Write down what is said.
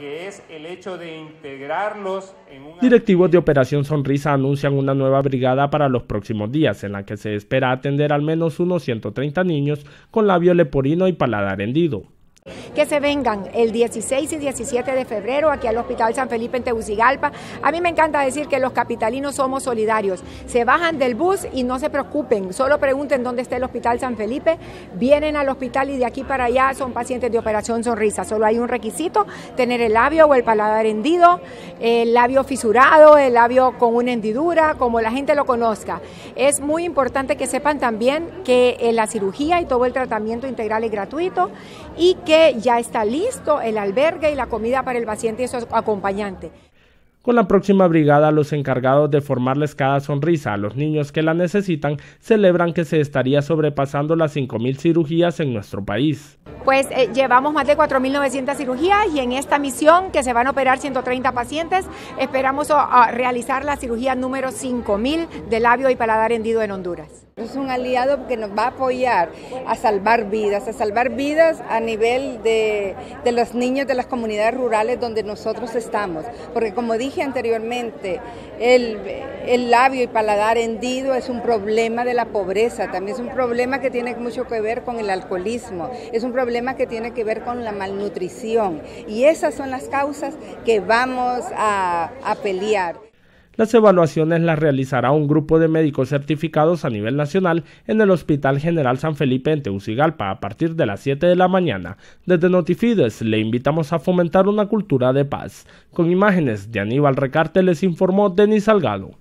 que es el hecho de integrarlos en un... Directivos de Operación Sonrisa anuncian una nueva brigada para los próximos días, en la que se espera atender al menos unos 130 niños con labio leporino y paladar hendido que se vengan el 16 y 17 de febrero aquí al Hospital San Felipe en Tegucigalpa. A mí me encanta decir que los capitalinos somos solidarios. Se bajan del bus y no se preocupen, solo pregunten dónde está el Hospital San Felipe, vienen al hospital y de aquí para allá son pacientes de operación sonrisa. Solo hay un requisito, tener el labio o el paladar hendido, el labio fisurado, el labio con una hendidura, como la gente lo conozca. Es muy importante que sepan también que eh, la cirugía y todo el tratamiento integral es gratuito y que ya está listo el albergue y la comida para el paciente y su acompañante. Con la próxima brigada, los encargados de formarles cada sonrisa a los niños que la necesitan celebran que se estaría sobrepasando las 5.000 cirugías en nuestro país pues eh, llevamos más de 4.900 cirugías y en esta misión que se van a operar 130 pacientes, esperamos oh, realizar la cirugía número 5.000 de labio y paladar hendido en Honduras. Es un aliado que nos va a apoyar a salvar vidas, a salvar vidas a nivel de, los niños de las comunidades rurales donde nosotros estamos. Porque como dije anteriormente, el, el labio y paladar hendido es un problema de la pobreza, también es un problema que tiene mucho que ver con el alcoholismo, es un problema que tiene que ver con la malnutrición. Y esas son las causas que vamos a, a pelear. Las evaluaciones las realizará un grupo de médicos certificados a nivel nacional en el Hospital General San Felipe en Teucigalpa a partir de las 7 de la mañana. Desde Notifides le invitamos a fomentar una cultura de paz. Con imágenes de Aníbal Recarte les informó Denis Salgado.